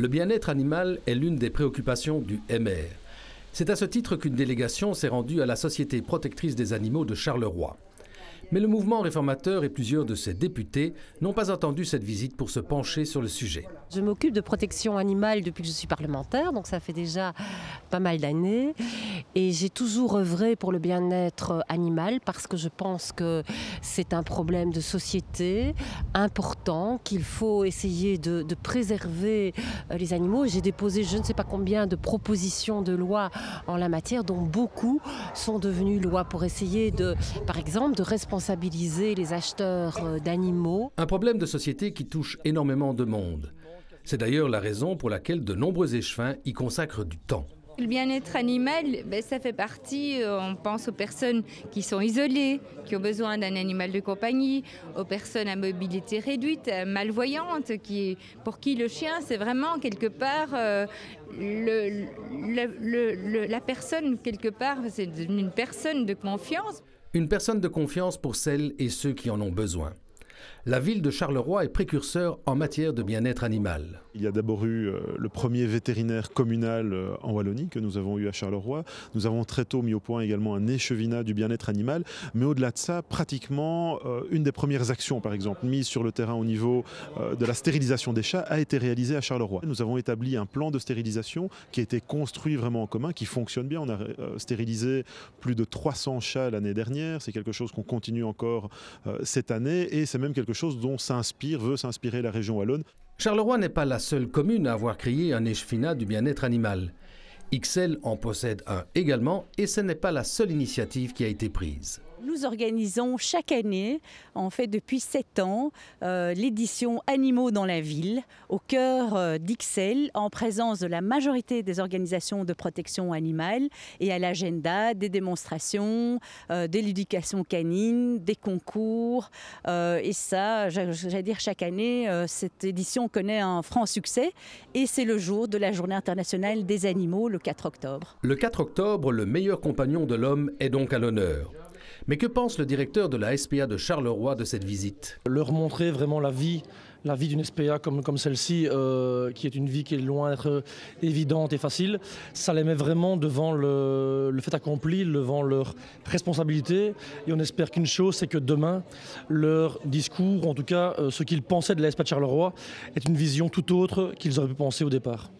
Le bien-être animal est l'une des préoccupations du MR. C'est à ce titre qu'une délégation s'est rendue à la Société protectrice des animaux de Charleroi. Mais le mouvement réformateur et plusieurs de ses députés n'ont pas attendu cette visite pour se pencher sur le sujet. Je m'occupe de protection animale depuis que je suis parlementaire, donc ça fait déjà pas mal d'années. Et j'ai toujours œuvré pour le bien-être animal parce que je pense que c'est un problème de société important, qu'il faut essayer de, préserver euh, les animaux. J'ai déposé je ne sais pas combien de propositions de loi en la matière, dont beaucoup sont devenues lois pour essayer de, par exemple, de responsabiliser responsabiliser les acheteurs euh, d'animaux. Un problème de société qui touche énormément de monde. C'est d'ailleurs la raison pour laquelle de nombreux échevins y consacrent du temps. Le bien-être animal, ben, ça fait partie, euh, on pense aux personnes qui sont isolées, qui ont besoin d'un animal de compagnie, aux personnes à mobilité réduite, euh, malvoyantes, qui, pour qui le chien, c'est vraiment quelque part le, la personne, quelque part, c'est une personne de confiance. Une personne de confiance pour celles et ceux qui en ont besoin. La ville de Charleroi est précurseur en matière de bien-être animal. Il y a d'abord eu euh, le premier vétérinaire communal euh, en Wallonie que nous avons eu à Charleroi. Nous avons très tôt mis au point également un échevinat du bien-être animal. Mais au-delà de ça, pratiquement, euh, une des premières actions, par exemple, mise sur le terrain au niveau de la stérilisation des chats, a été réalisée à Charleroi. Nous avons établi un plan de stérilisation qui a été construit vraiment en commun, qui fonctionne bien. On a stérilisé plus de 300 chats l'année dernière. C'est quelque chose qu'on continue encore cette année et c'est même quelque chose dont s'inspire, veut s'inspirer la région Wallonne. Charleroi n'est pas la seule commune à avoir créé un échevinat du bien-être animal. Ixelles en possède un également et ce n'est pas la seule initiative qui a été prise. Nous organisons chaque année, en fait depuis sept ans, euh, l'édition Animaux dans la ville, au cœur euh, d'Ixelles, en présence de la majorité des organisations de protection animale et à l'agenda des démonstrations, euh, des de l'éducation canine, des concours. et ça, j'allais dire chaque année, cette édition connaît un franc succès et c'est le jour de la Journée internationale des animaux, le 4 octobre. Le 4 octobre, le meilleur compagnon de l'homme est donc à l'honneur. Mais que pense le directeur de la SPA de Charleroi de cette visite Leur montrer vraiment la vie, la vie d'une SPA comme, celle-ci, euh, qui est une vie qui est loin d'être évidente et facile, ça les met vraiment devant le, fait accompli, devant leur responsabilité. Et on espère qu'une chose, c'est que demain, leur discours, en tout cas euh, ce qu'ils pensaient de la SPA de Charleroi, est une vision tout autre qu'ils auraient pu penser au départ.